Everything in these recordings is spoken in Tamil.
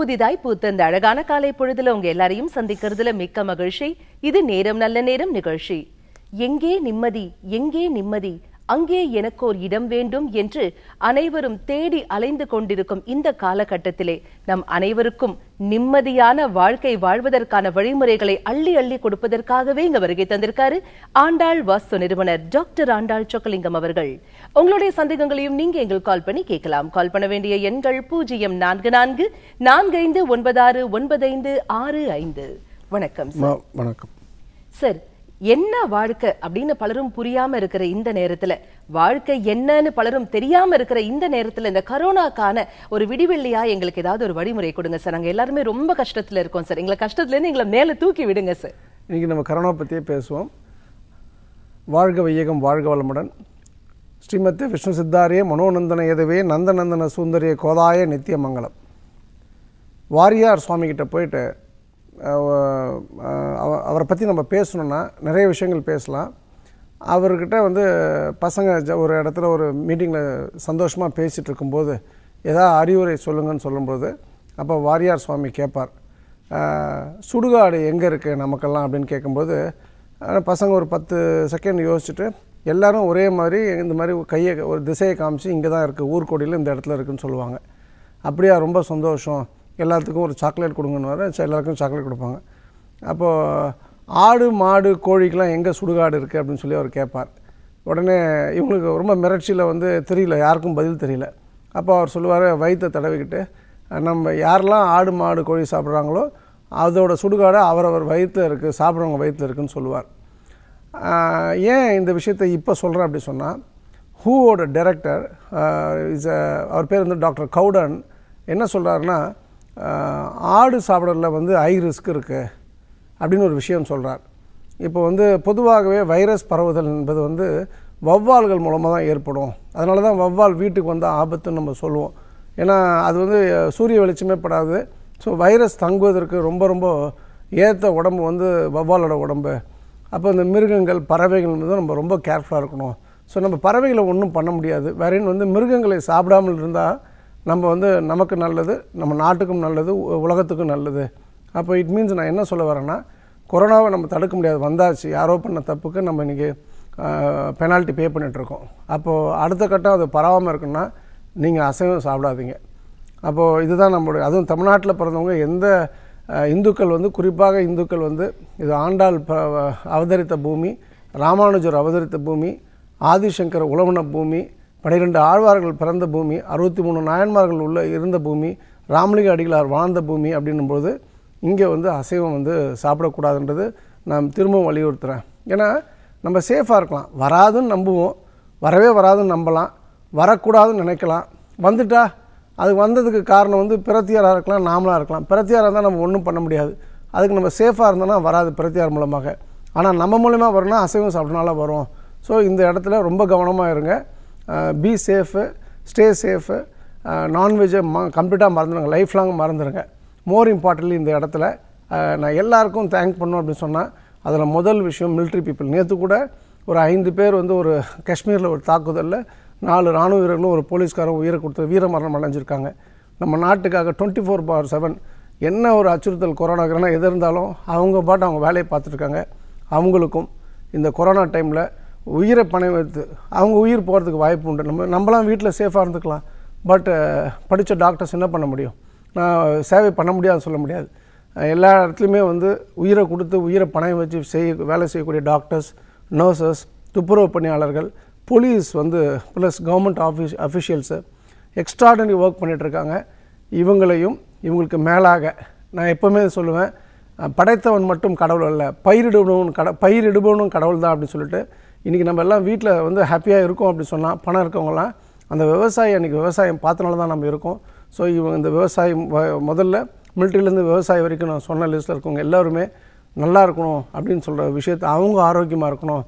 புதிதாய் பூத்தந்த அழகான காலை பொழுதுல உங்க எல்லாரையும் சந்திக்கிறதுல மிக்க மகிழ்ச்சி இது நேரம் நல்ல நேரம் நிகழ்ச்சி எங்கே நிம்மதி எங்கே நிம்மதி அங்கே எனக்கு ஒரு இடம் வேண்டும் என்று அனைவரும் தேடி அலைந்து கொண்டிருக்கும் இந்த காலகட்டத்திலே நம் அனைவருக்கும் நிம்மதியான வாழ்க்கை வாழ்வதற்கான வழிமுறைகளை அள்ளி அள்ளி கொடுப்பதற்காகவே இங்க வருகை தந்திருக்காரு ஆண்டாள் வாஸ்து நிறுவனர் டாக்டர் ஆண்டாள் சொக்கலிங்கம் அவர்கள் உங்களுடைய சந்தேகங்களையும் நீங்க எங்களுக்கு கால் பண்ணி கேட்கலாம் கால் பண்ண வேண்டிய எண்கள் பூஜ்ஜியம் நான்கு நான்கு நான்கைந்து ஒன்பது ஐந்து ஆறு ஐந்து வணக்கம் வணக்கம் சார் என்ன வாழ்க்கை அப்படின்னு பலரும் புரியாம இருக்கிற இந்த நேரத்துல வாழ்க்கை என்னன்னு பலரும் தெரியாம இருக்கிற இந்த நேரத்துல இந்த கரோனாக்கான ஒரு விடிவெள்ளியா எங்களுக்கு ஏதாவது ஒரு வழிமுறை கொடுங்க சார் நாங்க எல்லாருமே ரொம்ப கஷ்டத்துல இருக்கோம் சார் எங்களை கஷ்டத்துல இருந்து எங்களை மேல தூக்கி விடுங்க சார் இன்னைக்கு நம்ம கரோனா பத்தியே பேசுவோம் வாழ்க வையகம் வாழ்க வளமுடன் ஸ்ரீமத்து விஷ்ணு சித்தாரிய மனோநந்தன எதுவே நந்தநந்தன சுந்தரிய கோதாய நித்திய மங்களம் வாரியார் கிட்ட போயிட்டு அவரை பற்றி நம்ம பேசணுன்னா நிறைய விஷயங்கள் பேசலாம் அவர்கிட்ட வந்து பசங்க ஒரு இடத்துல ஒரு மீட்டிங்கில் சந்தோஷமாக பேசிகிட்டு இருக்கும்போது ஏதாவது அறிவுரை சொல்லுங்கன்னு சொல்லும்போது அப்போ வாரியார் சுவாமி கேட்பார் சுடுகாடு எங்கே இருக்குது நமக்கெல்லாம் அப்படின்னு கேட்கும்போது பசங்க ஒரு பத்து செகண்ட் யோசிச்சுட்டு எல்லோரும் ஒரே மாதிரி இந்த மாதிரி கையை ஒரு திசையை காமிச்சு இங்கே தான் இருக்குது ஊர்கோடியில் இந்த இடத்துல இருக்குதுன்னு சொல்லுவாங்க அப்படியா ரொம்ப சந்தோஷம் எல்லாத்துக்கும் ஒரு சாக்லேட் கொடுங்கன்னு வர எல்லாருக்கும் சாக்லேட் கொடுப்பாங்க அப்போது ஆடு மாடு கோழிக்கெலாம் எங்கே சுடுகாடு இருக்குது அப்படின்னு சொல்லி அவர் கேட்பார் உடனே இவங்களுக்கு ரொம்ப மிரட்சியில் வந்து தெரியல யாருக்கும் பதில் தெரியல அப்போ அவர் சொல்லுவார் வயிற்றை தடவிக்கிட்டு நம்ம யாரெல்லாம் ஆடு மாடு கோழி சாப்பிட்றாங்களோ அதோட சுடுகாடு அவரவர் வயிற்றில் இருக்குது சாப்பிட்றவங்க வயிற்றில் இருக்குதுன்னு சொல்லுவார் ஏன் இந்த விஷயத்தை இப்போ சொல்கிறேன் அப்படி சொன்னால் ஹூவோட டைரக்டர் இஸ் அவர் பேர் வந்து டாக்டர் கவுடன் என்ன சொல்கிறாருன்னா ஆடு சாப்பிட்றதுல வந்து ஹை ரிஸ்க் இருக்குது அப்படின்னு ஒரு விஷயம் சொல்கிறார் இப்போ வந்து பொதுவாகவே வைரஸ் பரவுதல் என்பது வந்து வவ்வால்கள் மூலமாக தான் ஏற்படும் அதனால தான் வவ்வால் வீட்டுக்கு வந்தால் ஆபத்துன்னு நம்ம சொல்லுவோம் ஏன்னா அது வந்து சூரிய வெளிச்சமே படாது ஸோ வைரஸ் தங்குவதற்கு ரொம்ப ரொம்ப ஏற்ற உடம்பு வந்து வவ்வாலோட உடம்பு அப்போ இந்த மிருகங்கள் பறவைகள் வந்து நம்ம ரொம்ப கேர்ஃபுல்லாக இருக்கணும் ஸோ நம்ம பறவைகளை ஒன்றும் பண்ண முடியாது வேறேன்னு வந்து மிருகங்களை சாப்பிடாமல் இருந்தால் நம்ம வந்து நமக்கு நல்லது நம்ம நாட்டுக்கும் நல்லது உலகத்துக்கும் நல்லது அப்போ இட் மீன்ஸ் நான் என்ன சொல்ல வரேன்னா கொரோனாவை நம்ம தடுக்க முடியாது வந்தாச்சு யாரோ பண்ண தப்புக்கு நம்ம இன்றைக்கி பெனால்ட்டி பே பண்ணிகிட்ருக்கோம் அப்போது அடுத்த கட்டம் அது பரவாமல் இருக்குன்னா நீங்கள் அசைவம் சாப்பிடாதீங்க அப்போது இதுதான் நம்மளுடைய அதுவும் தமிழ்நாட்டில் பிறந்தவங்க எந்த இந்துக்கள் வந்து குறிப்பாக இந்துக்கள் வந்து இது ஆண்டாள் அவதரித்த பூமி ராமானுஜர் அவதரித்த பூமி ஆதிசங்கர் உழவன பூமி பனிரெண்டு ஆழ்வார்கள் பிறந்த பூமி அறுபத்தி மூணு நாயன்மார்கள் உள்ள இருந்த பூமி ராமலிங்க அடிகளார் வாழ்ந்த பூமி அப்படின்னும்போது இங்கே வந்து அசைவம் வந்து சாப்பிடக்கூடாதுன்றது நான் திரும்பவும் வலியுறுத்துகிறேன் ஏன்னா நம்ம சேஃபாக இருக்கலாம் வராதுன்னு நம்புவோம் வரவே வராதுன்னு நம்பலாம் வரக்கூடாதுன்னு நினைக்கலாம் வந்துட்டா அது வந்ததுக்கு காரணம் வந்து பிரத்தியாராக இருக்கலாம் நாமளாக இருக்கலாம் பிரத்தியாராக இருந்தால் நம்ம ஒன்றும் பண்ண முடியாது அதுக்கு நம்ம சேஃபாக இருந்தோன்னா வராது பிரத்தியார் மூலமாக ஆனால் நம்ம மூலிமா வரணும்னா அசைவம் சாப்பிட்றனால வரும் ஸோ இந்த இடத்துல ரொம்ப கவனமாக இருங்க பி சேஃபு ஸ்டே சேஃபு நான்வெஜ்ஜை ம கம்ப்ளீட்டாக மறந்துடுங்க லைஃப் லாங் மறந்துடுங்க மோர் இம்பார்ட்டன்ட்லி இந்த இடத்துல நான் எல்லாருக்கும் தேங்க் பண்ணோம் அப்படின்னு சொன்னால் அதில் முதல் விஷயம் மிலிட்ரி பீப்புள் நேற்று கூட ஒரு ஐந்து பேர் வந்து ஒரு காஷ்மீரில் ஒரு தாக்குதலில் நாலு ராணுவ வீரர்களும் ஒரு போலீஸ்காரன் உயிரை கொடுத்து வீர மரணம் அடைஞ்சிருக்காங்க நம்ம நாட்டுக்காக டுவெண்ட்டி ஃபோர் பார் செவன் என்ன ஒரு அச்சுறுத்தல் கொரோனா எது இருந்தாலும் அவங்க பாட்டு அவங்க வேலையை பார்த்துருக்காங்க அவங்களுக்கும் இந்த கொரோனா டைமில் உயிரை பணம் வைத்து அவங்க உயிர் போகிறதுக்கு வாய்ப்பு உண்டு நம்ம நம்மளாம் வீட்டில் சேஃபாக இருந்துக்கலாம் பட்டு படித்த டாக்டர்ஸ் என்ன பண்ண முடியும் நான் சேவை பண்ண முடியாதுன்னு சொல்ல முடியாது எல்லா இடத்துலையுமே வந்து உயிரை கொடுத்து உயிரை பணம் வச்சு செய்ய வேலை செய்யக்கூடிய டாக்டர்ஸ் நர்சஸ் துப்புரவு பணியாளர்கள் போலீஸ் வந்து plus government office officials extraordinary work பண்ணிகிட்ருக்காங்க இவங்களையும் இவங்களுக்கு மேலாக நான் எப்போவுமே சொல்லுவேன் படைத்தவன் மட்டும் கடவுள் அல்ல பயிரிடுபவனும் கட பயிரிடுபவனும் கடவுள் தான் அப்படின்னு சொல்லிட்டு இன்றைக்கி நம்ம எல்லாம் வீட்டில் வந்து ஹாப்பியாக இருக்கோம் அப்படின்னு சொன்னால் பணம் இருக்கவங்களாம் அந்த விவசாயம் அன்றைக்கி விவசாயம் பார்த்தனால தான் நம்ம இருக்கோம் ஸோ இவங்க இந்த விவசாயம் முதல்ல மிலிட்ரிலேருந்து விவசாயம் வரைக்கும் நான் சொன்ன லிஸ்ட்டில் இருக்கவங்க எல்லாருமே நல்லா இருக்கணும் அப்படின்னு சொல்கிற விஷயத்தை அவங்க ஆரோக்கியமாக இருக்கணும்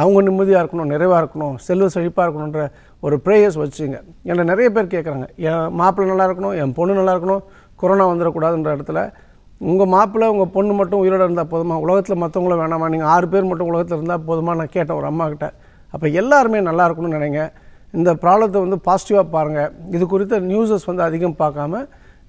அவங்க நிம்மதியாக இருக்கணும் நிறைவாக இருக்கணும் செல்வ செழிப்பாக இருக்கணுன்ற ஒரு ப்ரேயர்ஸ் வச்சுங்க என்னை நிறைய பேர் கேட்குறாங்க என் மாப்பிள்ளை நல்லா இருக்கணும் என் பொண்ணு நல்லா இருக்கணும் கொரோனா வந்துடக்கூடாதுன்ற இடத்துல உங்கள் மாப்பிள்ளை உங்கள் பொண்ணு மட்டும் உயிரோட இருந்தால் போதுமா உலகத்தில் மற்றவங்களும் வேணாமா நீங்கள் ஆறு பேர் மட்டும் உலகத்தில் இருந்தால் போதுமா நான் கேட்டேன் ஒரு அம்மாக்கிட்ட அப்போ எல்லாருமே நல்லா இருக்கணும்னு நினைங்க இந்த ப்ராப்ளத்தை வந்து பாசிட்டிவாக பாருங்கள் இது குறித்த நியூஸஸ் வந்து அதிகம் பார்க்காம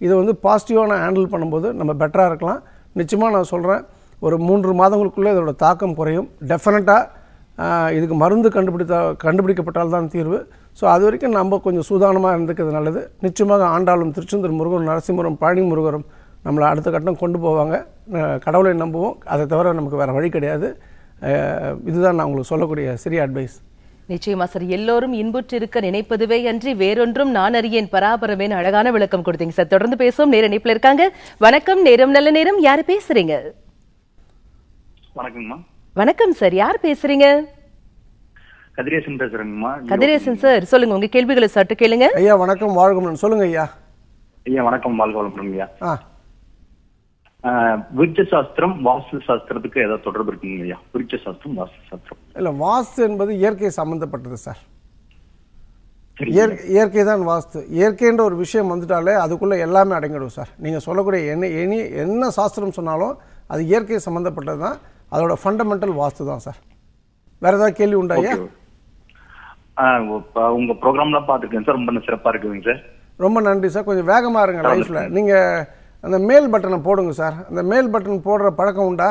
இதை வந்து பாசிட்டிவாக நான் ஹேண்டில் பண்ணும்போது நம்ம பெட்டராக இருக்கலாம் நிச்சயமாக நான் சொல்கிறேன் ஒரு மூன்று மாதங்களுக்குள்ளே இதோட தாக்கம் குறையும் டெஃபினட்டாக இதுக்கு மருந்து கண்டுபிடித்த கண்டுபிடிக்கப்பட்டால்தான் தீர்வு ஸோ அது வரைக்கும் நம்ம கொஞ்சம் சூதானமாக இருந்துக்கிறது நல்லது நிச்சயமாக ஆண்டாளும் திருச்செந்தூர் முருகரும் நரசிம்மரும் பழனி முருகரும் நம்மளை அடுத்த கட்டம் கொண்டு போவாங்க கடவுளை நம்புவோம் அதை தவிர நமக்கு வேறு வழி கிடையாது இதுதான் நான் உங்களுக்கு சொல்லக்கூடிய சிறிய அட்வைஸ் நிச்சயமா சார் எல்லோரும் இன்புற்றிருக்க நினைப்பதுவே அன்றி வேறொன்றும் நான் அறியேன் பராபரமேன்னு அழகான விளக்கம் கொடுத்தீங்க சார் தொடர்ந்து பேசும் நேர இணைப்பில் இருக்காங்க வணக்கம் நேரம் நல்ல நேரம் யார் பேசுறீங்க வணக்கம்மா வணக்கம் சார் யார் பேசுறீங்க கதிரேசன் பேசுறேங்கம்மா கதிரேசன் சார் சொல்லுங்க உங்க கேள்விகளை சட்டு கேளுங்க ஐயா வணக்கம் வாழ்கும் சொல்லுங்க ஐயா ஐயா வணக்கம் வாழ்க வளமுடன் ஐயா விருட்ச சாஸ்திரம் வாஸ்து சாஸ்திரத்துக்கு ஏதாவது தொடர்பு இருக்குங்க இல்லையா விருட்ச சாஸ்திரம் வாஸ்து சாஸ்திரம் இல்ல வாஸ்து என்பது இயற்கை சம்பந்தப்பட்டது சார் இயற்கை தான் வாஸ்து இயற்கைன்ற ஒரு விஷயம் வந்துட்டாலே அதுக்குள்ளே எல்லாமே அடங்கிடும் சார் நீங்கள் சொல்லக்கூடிய என்ன எனி என்ன சாஸ்திரம் சொன்னாலும் அது இயற்கை சம்மந்தப்பட்டது தான் அதோட ஃபண்டமெண்டல் வாஸ்து தான் சார் வேற ஏதாவது கேள்வி உண்டா ஐயா உங்க ப்ரோக்ராம்லாம் பார்த்துருக்கேன் சார் ரொம்ப சிறப்பாக இருக்குதுங்க சார் ரொம்ப நன்றி சார் கொஞ்சம் வேகமாக இருங்க லைஃப்பில் நீங்கள் அந்த மேல் பட்டனை போடுங்க சார் அந்த மேல் பட்டன் போடுற பழக்கம் உண்டா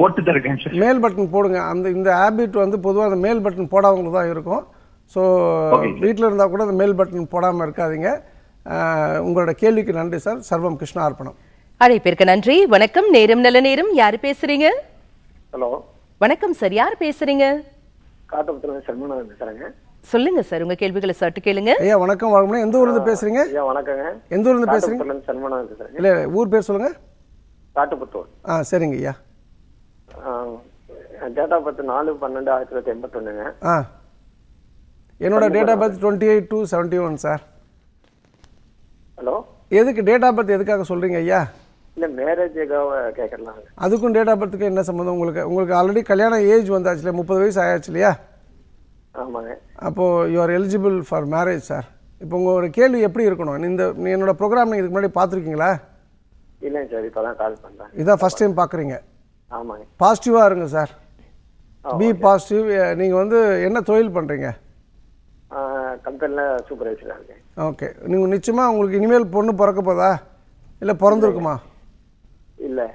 போட்டு இருக்கேன் மேல் பட்டன் போடுங்க அந்த இந்த ஹேபிட் வந்து பொதுவாக அந்த மேல் பட்டன் போடாதவங்களுக்கு தான் இருக்கும் ஸோ வீட்டில் இருந்தால் கூட அந்த மேல் பட்டன் போடாமல் இருக்காதிங்க உங்களோட கேள்விக்கு நன்றி சார் சர்வம் கிருஷ்ணா அர்ப்பணம் அழைப்பிற்கு நன்றி வணக்கம் நேரம் நல்ல நேரம் யார் பேசுறீங்க ஹலோ வணக்கம் சார் யார் பேசுறீங்க காட்டபுத்திரம் பேசுறேங்க சொல்லுங்க சார் உங்க கேள்விகளை சார்ட்டு கேளுங்க ஐயா வணக்கம் வணக்கம் எந்த ஊர்ல இருந்து பேசுறீங்க ஐயா வணக்கங்க எந்த ஊர்ல பேசுறீங்க சன்மானம் சார் இல்ல ஊர் பேர் சொல்லுங்க காட்டுப்புத்தூர் ஆ சரிங்க ஐயா டேட் ஆஃப் பர்த் நாலு பன்னெண்டு ஆயிரத்தி தொள்ளாயிரத்தி எண்பத்தொன்னுங்க ஆ என்னோட date of birth twenty eight two seventy one sir hello எதுக்கு டேட் ஆஃப் பர்த் எதுக்காக சொல்கிறீங்க ஐயா இல்லை மேரேஜுக்காக கேட்கலாம் அதுக்கும் டேட் ஆஃப் பர்த்துக்கு என்ன சம்மந்தம் உங்களுக்கு உங்களுக்கு ஆல்ரெடி கல்யாணம் ஏஜ் வந்தாச்சு இல்லையா முப்பது வயசு ஆயாச்சு இல்லையா ஆமாங்க அப்போது you are eligible for marriage sir இப்போ உங்களோட கேள்வி எப்படி இருக்கணும் இந்த என்னோட ப்ரோக்ராம் நீங்கள் இதுக்கு முன்னாடி பார்த்துருக்கீங்களா இல்லைங்க சார் இப்போ தான் கால் பண்ணுறேன் இதான் ஃபஸ்ட் டைம் பார்க்குறீங்க ஆமாங்க பாசிட்டிவாக இருங்க சார் பி பாசிட்டிவ் நீங்கள் வந்து என்ன தொழில் பண்ணுறீங்க கம்பெனியில் சூப்பர்வைசராக இருக்கேன் ஓகே நீங்கள் நிச்சயமாக உங்களுக்கு இனிமேல் பொண்ணு பிறக்க போதா இல்லை பிறந்திருக்குமா இல்லை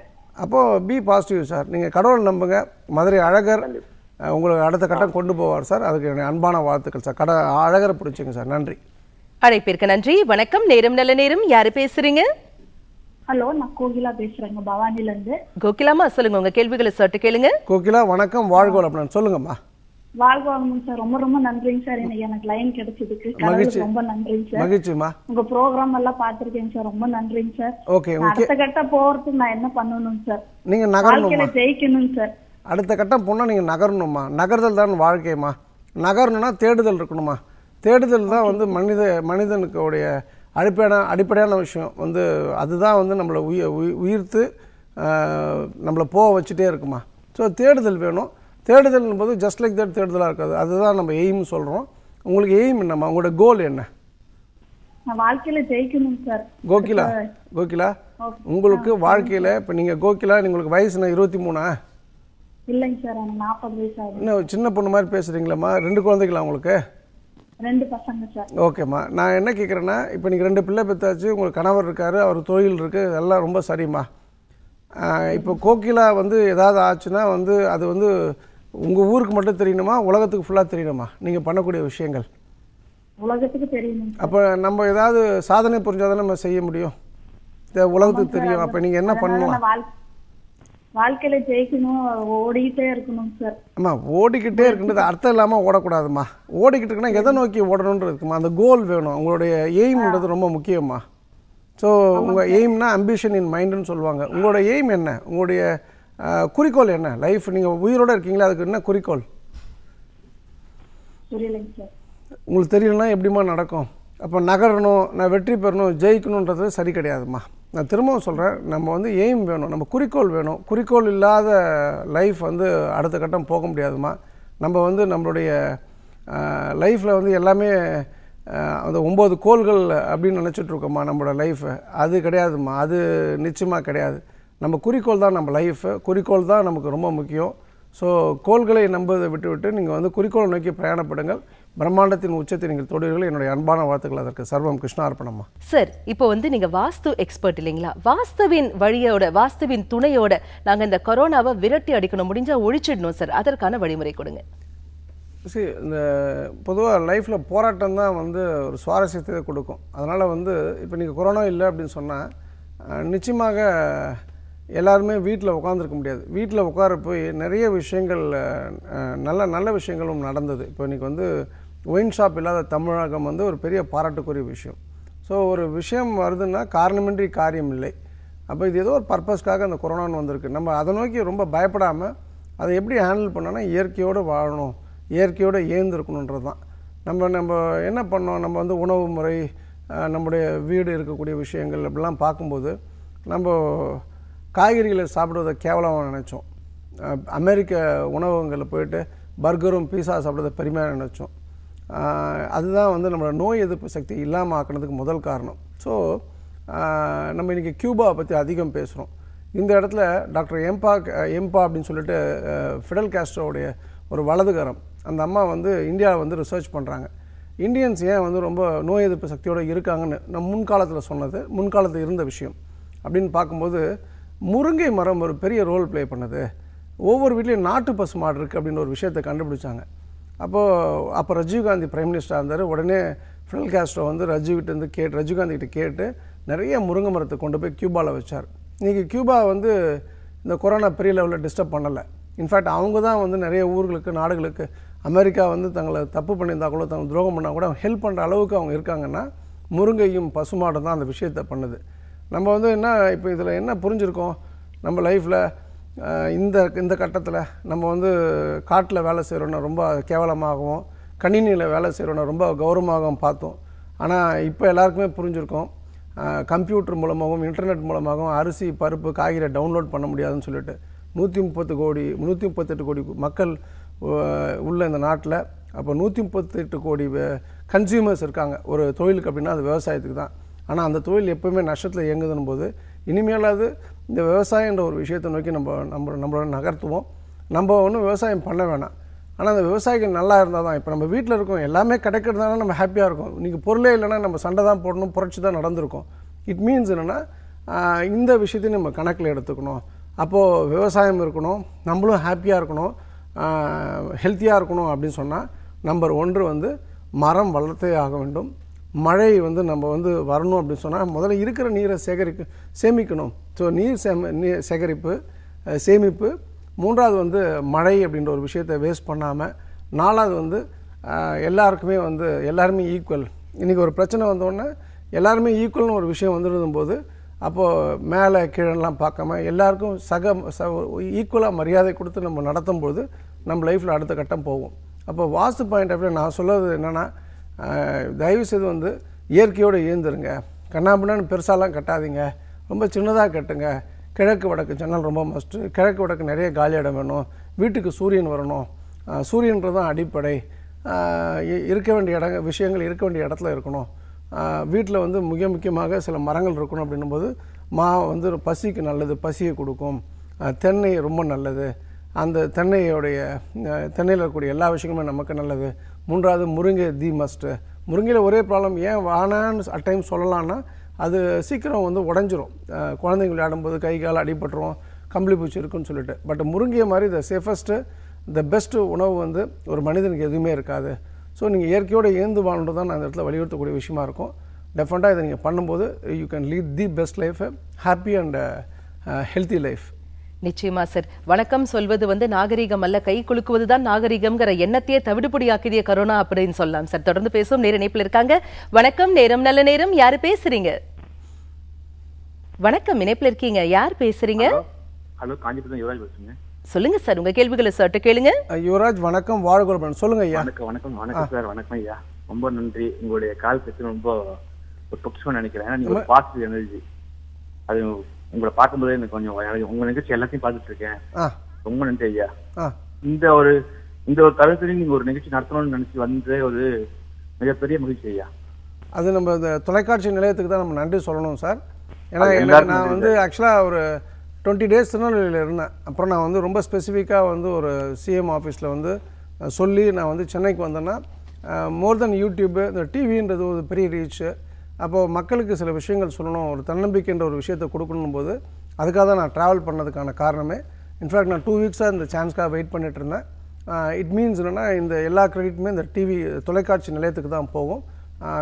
அப்போது பி பாசிட்டிவ் சார் நீங்கள் கடவுள் நம்புங்க மதுரை அழகர் உங்களுக்கு அடுத்த கட்டம் கொண்டு போவார் சார் அதுக்கு அன்பான வாழ்த்துக்கள் சார் கட அழகரை பிடிச்சிங்க சார் நன்றி அழைப்பிற்கு நன்றி வணக்கம் நேரம் நல்ல நேரம் யாரு பேசுறீங்க ஹலோ நான் கோகிலா பேசுறேங்க பவானில இருந்து கோகிலாமா சொல்லுங்க உங்க கேள்விகளை சட்டு கேளுங்க கோகிலா வணக்கம் வாழ்கோல் அப்படின்னு சொல்லுங்கம்மா வாழ்வாங்க சார் ரொம்ப ரொம்ப நன்றிங்க சார் எனக்கு லைன் கிடைச்சதுக்கு ரொம்ப நன்றிங்க சார் மகிழ்ச்சிமா உங்க ப்ரோக்ராம் எல்லாம் பாத்திருக்கேங்க சார் ரொம்ப நன்றிங்க சார் ஓகே அடுத்த கட்ட போறதுக்கு நான் என்ன பண்ணணும் சார் நீங்க நகரணும் ஜெயிக்கணும் சார் அடுத்த கட்டம் போனால் நீங்கள் நகரணுமா நகர்தல் தான் வாழ்க்கையுமா நகரணும்னா தேடுதல் இருக்கணுமா தேடுதல் தான் வந்து மனித மனிதனுக்குடைய அடிப்படையான அடிப்படையான விஷயம் வந்து அதுதான் வந்து நம்மளை உய உயிர்த்து நம்மளை போக வச்சுட்டே இருக்குமா ஸோ தேடுதல் வேணும் தேடுதல் போது ஜஸ்ட் லைக் தட் தேடுதலாக இருக்காது அதுதான் நம்ம எய்ம்னு சொல்கிறோம் உங்களுக்கு எய்ம் என்னம்மா உங்களோட கோல் என்ன வாழ்க்கையில ஜெயிக்கணும் சார் கோகிலா கோகிலா உங்களுக்கு வாழ்க்கையில இப்ப நீங்க கோகிலா உங்களுக்கு வயசு இருபத்தி மூணா இல்லைங்க சார் எனக்கு நாற்பது வயசு ஆகுது இன்னும் சின்ன பொண்ணு மாதிரி பேசுகிறீங்களம்மா ரெண்டு குழந்தைகளா உங்களுக்கு ரெண்டு பசங்க சார் ஓகேம்மா நான் என்ன கேட்குறேன்னா இப்போ நீங்கள் ரெண்டு பிள்ளை பெற்றாச்சு உங்களுக்கு கணவர் இருக்கார் அவர் தொழில் இருக்குது எல்லாம் ரொம்ப சரிம்மா இப்போ கோகிலா வந்து ஏதாவது ஆச்சுன்னா வந்து அது வந்து உங்கள் ஊருக்கு மட்டும் தெரியணுமா உலகத்துக்கு ஃபுல்லாக தெரியணுமா நீங்கள் பண்ணக்கூடிய விஷயங்கள் உலகத்துக்கு தெரியணும் அப்போ நம்ம ஏதாவது சாதனை புரிஞ்சால் தான் நம்ம செய்ய முடியும் உலகத்துக்கு தெரியும் அப்போ நீங்கள் என்ன பண்ணலாம் வாழ்க்கையில ஜெயிக்கணும் ஓடிக்கிட்டே இருக்கணும் சார் அம்மா ஓடிக்கிட்டே இருக்குன்றது அர்த்தம் இல்லாம ஓடக்கூடாதுமா ஓடிக்கிட்டு இருக்குன்னா எதை நோக்கி ஓடணும்ன்றது இருக்குமா அந்த கோல் வேணும் உங்களுடைய எய்ம்ன்றது ரொம்ப முக்கியமா ஸோ உங்கள் எய்ம்னா அம்பிஷன் இன் மைண்டுன்னு சொல்லுவாங்க உங்களோட எய்ம் என்ன உங்களுடைய குறிக்கோள் என்ன லைஃப் நீங்கள் உயிரோடு இருக்கீங்களா அதுக்கு என்ன குறிக்கோள் உங்களுக்கு தெரியலன்னா எப்படிமா நடக்கும் அப்போ நகரணும் நான் வெற்றி பெறணும் ஜெயிக்கணுன்றது சரி கிடையாதுமா நான் திரும்பவும் சொல்கிறேன் நம்ம வந்து எய்ம் வேணும் நம்ம குறிக்கோள் வேணும் குறிக்கோள் இல்லாத லைஃப் வந்து அடுத்த கட்டம் போக முடியாதுமா நம்ம வந்து நம்மளுடைய லைஃப்பில் வந்து எல்லாமே அந்த ஒம்பது கோள்கள் அப்படின்னு நினச்சிட்ருக்கோம்மா நம்மளோட லைஃப்பை அது கிடையாதுமா அது நிச்சயமாக கிடையாது நம்ம குறிக்கோள் தான் நம்ம லைஃப்பு குறிக்கோள் தான் நமக்கு ரொம்ப முக்கியம் ஸோ கோள்களை நம்புவதை விட்டுவிட்டு நீங்கள் வந்து குறிக்கோளை நோக்கி பிரயாணப்படுங்கள் பிரம்மாண்டத்தின் உச்சத்தை நீங்கள் தொடுவீர்கள் என்னுடைய அன்பான வாழ்த்துக்கள் அதற்கு சர்வம் கிருஷ்ணார்ப்பணம்மா சார் இப்போ வந்து நீங்கள் வாஸ்து எக்ஸ்பர்ட் இல்லைங்களா வாஸ்துவின் வழியோட வாஸ்துவின் துணையோட நாங்கள் இந்த கொரோனாவை விரட்டி அடிக்கணும் முடிஞ்சால் ஒழிச்சிடணும் சார் அதற்கான வழிமுறை கொடுங்க சரி இந்த பொதுவாக லைஃப்பில் போராட்டம் தான் வந்து ஒரு சுவாரஸ்யத்தை கொடுக்கும் அதனால் வந்து இப்போ நீங்கள் கொரோனா இல்லை அப்படின்னு சொன்னால் நிச்சயமாக எல்லாருமே வீட்டில் உட்காந்துருக்க முடியாது வீட்டில் உட்கார போய் நிறைய விஷயங்கள் நல்ல நல்ல விஷயங்களும் நடந்தது இப்போ இன்றைக்கி வந்து ஒயின் ஷாப் இல்லாத தமிழகம் வந்து ஒரு பெரிய பாராட்டுக்குரிய விஷயம் ஸோ ஒரு விஷயம் வருதுன்னா காரணமின்றி காரியம் இல்லை அப்போ இது ஏதோ ஒரு பர்பஸ்க்காக அந்த கொரோனான்னு வந்திருக்கு நம்ம அதை நோக்கி ரொம்ப பயப்படாமல் அதை எப்படி ஹேண்டில் பண்ணோன்னா இயற்கையோடு வாழணும் இயற்கையோடு ஏந்திருக்கணுன்றது தான் நம்ம நம்ம என்ன பண்ணோம் நம்ம வந்து உணவு முறை நம்முடைய வீடு இருக்கக்கூடிய விஷயங்கள் அப்படிலாம் பார்க்கும்போது நம்ம காய்கறிகளை சாப்பிடுவதை கேவலமாக நினச்சோம் அமெரிக்க உணவகங்களில் போயிட்டு பர்கரும் பீஸா சாப்பிட்றத பெருமையாக நினச்சோம் அதுதான் வந்து நம்மளோட நோய் எதிர்ப்பு சக்தி இல்லாமல் ஆக்கினதுக்கு முதல் காரணம் ஸோ நம்ம இன்றைக்கி கியூபாவை பற்றி அதிகம் பேசுகிறோம் இந்த இடத்துல டாக்டர் எம்பா எம்பா அப்படின்னு சொல்லிட்டு ஃபிடல் கேஸ்ட்ரோடைய ஒரு வலதுகரம் அந்த அம்மா வந்து இந்தியாவை வந்து ரிசர்ச் பண்ணுறாங்க இந்தியன்ஸ் ஏன் வந்து ரொம்ப நோய் எதிர்ப்பு சக்தியோடு இருக்காங்கன்னு நம்ம முன்காலத்தில் சொன்னது முன்காலத்தில் இருந்த விஷயம் அப்படின்னு பார்க்கும்போது முருங்கை மரம் ஒரு பெரிய ரோல் ப்ளே பண்ணுது ஒவ்வொரு வீட்லேயும் நாட்டு பசு மாடு இருக்குது அப்படின்னு ஒரு விஷயத்தை கண்டுபிடிச்சாங்க அப்போது அப்போ ரஜீவ்காந்தி பிரைம் மினிஸ்டராக இருந்தார் உடனே ஃபிடல் காஸ்ட்ரோ வந்து ரஜீவ்கிட்டேருந்து கேட்டு ரஜீவ்காந்திகிட்ட கேட்டு நிறைய முருங்கை மரத்தை கொண்டு போய் கியூபாவில் வச்சார் இன்றைக்கி கியூபா வந்து இந்த கொரோனா பெரிய லெவலில் டிஸ்டர்ப் பண்ணலை இன்ஃபேக்ட் அவங்க தான் வந்து நிறைய ஊர்களுக்கு நாடுகளுக்கு அமெரிக்கா வந்து தங்களை தப்பு பண்ணியிருந்தா கூட தங்களை துரோகம் பண்ணால் கூட அவங்க ஹெல்ப் பண்ணுற அளவுக்கு அவங்க இருக்காங்கன்னா முருங்கையும் பசுமாடும் தான் அந்த விஷயத்தை பண்ணுது நம்ம வந்து என்ன இப்போ இதில் என்ன புரிஞ்சிருக்கோம் நம்ம லைஃப்பில் இந்த இந்த கட்டத்தில் நம்ம வந்து காட்டில் வேலை செய்கிறோன்னா ரொம்ப கேவலமாகவும் கணினியில் வேலை செய்கிறோன்னா ரொம்ப கௌரவமாகவும் பார்த்தோம் ஆனால் இப்போ எல்லாருக்குமே புரிஞ்சுருக்கோம் கம்ப்யூட்டர் மூலமாகவும் இன்டர்நெட் மூலமாகவும் அரிசி பருப்பு காய்கறி டவுன்லோட் பண்ண முடியாதுன்னு சொல்லிட்டு நூற்றி முப்பத்து கோடி நூற்றி முப்பத்தெட்டு கோடி மக்கள் உள்ள இந்த நாட்டில் அப்போ நூற்றி முப்பத்தெட்டு கோடி கன்சியூமர்ஸ் இருக்காங்க ஒரு தொழிலுக்கு அப்படின்னா அது விவசாயத்துக்கு தான் ஆனால் அந்த தொழில் எப்போவுமே நஷ்டத்தில் இயங்குதுன்னு போது இனிமேலாவது இந்த விவசாயன்ற ஒரு விஷயத்தை நோக்கி நம்ம நம்ம நம்மளோட நகர்த்துவோம் நம்ம ஒன்றும் விவசாயம் பண்ண வேணாம் ஆனால் அந்த விவசாயிகள் நல்லா இருந்தால் தான் இப்போ நம்ம வீட்டில் இருக்கோம் எல்லாமே கிடைக்கிறதுனால நம்ம ஹாப்பியாக இருக்கும் இன்றைக்கி பொருளே இல்லைன்னா நம்ம சண்டை தான் போடணும் புரட்சி தான் நடந்திருக்கும் இட் மீன்ஸ் என்னென்னா இந்த விஷயத்தையும் நம்ம கணக்கில் எடுத்துக்கணும் அப்போது விவசாயம் இருக்கணும் நம்மளும் ஹாப்பியாக இருக்கணும் ஹெல்த்தியாக இருக்கணும் அப்படின்னு சொன்னால் நம்பர் ஒன்று வந்து மரம் வளர்த்தே ஆக வேண்டும் மழை வந்து நம்ம வந்து வரணும் அப்படின்னு சொன்னால் முதல்ல இருக்கிற நீரை சேகரிக்க சேமிக்கணும் ஸோ நீர் சேம நீர் சேகரிப்பு சேமிப்பு மூன்றாவது வந்து மழை அப்படின்ற ஒரு விஷயத்தை வேஸ்ட் பண்ணாமல் நாலாவது வந்து எல்லாருக்குமே வந்து எல்லாருமே ஈக்குவல் இன்றைக்கி ஒரு பிரச்சனை வந்தோடனே எல்லாருமே ஈக்குவல்னு ஒரு விஷயம் வந்துருந்தும் போது அப்போது மேலே கீழெல்லாம் பார்க்காம எல்லாருக்கும் சக ச ஈக்குவலாக மரியாதை கொடுத்து நம்ம நடத்தும் போது நம்ம லைஃப்பில் அடுத்த கட்டம் போகும் அப்போ வாஸ்து பாயிண்ட் ஆஃப் நான் சொல்கிறது என்னென்னா தயவுசெய்து வந்து இயற்கையோடு இயந்துருங்க கண்ணாபின்னு பெருசாலாம் கட்டாதீங்க ரொம்ப சின்னதாக கட்டுங்க கிழக்கு வடக்கு ஜன்னல் ரொம்ப மஸ்ட்டு கிழக்கு வடக்கு நிறைய காலி இடம் வேணும் வீட்டுக்கு சூரியன் வரணும் சூரியன்றது தான் அடிப்படை இருக்க வேண்டிய இட விஷயங்கள் இருக்க வேண்டிய இடத்துல இருக்கணும் வீட்டில் வந்து மிக முக்கியமாக சில மரங்கள் இருக்கணும் அப்படின்னும் போது மா வந்து பசிக்கு நல்லது பசியை கொடுக்கும் தென்னை ரொம்ப நல்லது அந்த தென்னையோடைய தென்னையில் இருக்கக்கூடிய எல்லா விஷயங்களுமே நமக்கு நல்லது மூன்றாவது முருங்கை தி மஸ்ட்டு முருங்கையில் ஒரே ப்ராப்ளம் ஏன் வானான்னு அட்டைம் டைம் சொல்லலான்னா அது சீக்கிரம் வந்து உடஞ்சிரும் குழந்தைங்க விளையாடும்போது கை கால் அடிபட்டுரும் கம்பளி பூச்சி இருக்குன்னு சொல்லிட்டு பட் முருங்கையை மாதிரி த சேஃபஸ்ட்டு த பெஸ்ட்டு உணவு வந்து ஒரு மனிதனுக்கு எதுவுமே இருக்காது ஸோ நீங்கள் இயற்கையோடு இயந்து வாழ்றது தான் நான் அந்த இடத்துல வலியுறுத்தக்கூடிய விஷயமா இருக்கும் டெஃபினட்டாக இதை நீங்கள் பண்ணும்போது you can lead the best life happy and healthy life நிச்சயமா சார் வணக்கம் சொல்வது வந்து நாகரிகம் அல்ல கை குலுக்குவதுதான் நாகரிகம்ங்கிற எண்ணத்தையே தவிடுபடியாக்கிய கரோனா அப்படின்னு சொல்லலாம் சார் தொடர்ந்து பேசும் நேர இணைப்பில் இருக்காங்க வணக்கம் நேரம் நல்ல நேரம் யாரு பேசுறீங்க வணக்கம் இணைப்பில் இருக்கீங்க யார் பேசுறீங்க ஹலோ காஞ்சிபுரம் யுவராஜ் பேசுங்க சொல்லுங்க சார் உங்க கேள்விகளை சட்ட கேளுங்க யுவராஜ் வணக்கம் வாழ்குலபன் சொல்லுங்க ஐயா வணக்கம் வணக்கம் வணக்கம் சார் வணக்கம் ஐயா ரொம்ப நன்றி உங்களுடைய கால் பேசி ரொம்ப பொக்ஷம் நினைக்கிறேன் நீங்க பாசிட்டிவ் எனர்ஜி அது உங்களை பார்க்கும்போதே எனக்கு கொஞ்சம் உங்க நிகழ்ச்சி எல்லாத்தையும் பார்த்துட்டு இருக்கேன் ரொம்ப நன்றி ஐயா இந்த ஒரு இந்த ஒரு கருத்துல நீங்க ஒரு நிகழ்ச்சி நடத்தணும்னு நினைச்சு வந்ததே ஒரு மிகப்பெரிய மகிழ்ச்சி ஐயா அது நம்ம இந்த தொலைக்காட்சி நிலையத்துக்கு தான் நம்ம நன்றி சொல்லணும் சார் ஏன்னா எனக்கு நான் வந்து ஆக்சுவலாக ஒரு டுவெண்ட்டி டேஸ் திருநெல்வேலியில் இருந்தேன் அப்புறம் நான் வந்து ரொம்ப ஸ்பெசிஃபிக்காக வந்து ஒரு சிஎம் ஆஃபீஸில் வந்து சொல்லி நான் வந்து சென்னைக்கு வந்தேன்னா மோர் தென் யூடியூப்பு இந்த டிவின்றது ஒரு பெரிய ரீச்சு அப்போது மக்களுக்கு சில விஷயங்கள் சொல்லணும் ஒரு தன்னம்பிக்கைன்ற ஒரு விஷயத்தை கொடுக்கணும் போது அதுக்காக தான் நான் ட்ராவல் பண்ணதுக்கான காரணமே இன்ஃபேக்ட் நான் டூ வீக்ஸாக இந்த சான்ஸ்க்காக வெயிட் பண்ணிகிட்டு இருந்தேன் இட் மீன்ஸ் என்னென்னா இந்த எல்லா கிரெடிட்டுமே இந்த டிவி தொலைக்காட்சி நிலையத்துக்கு தான் போகும்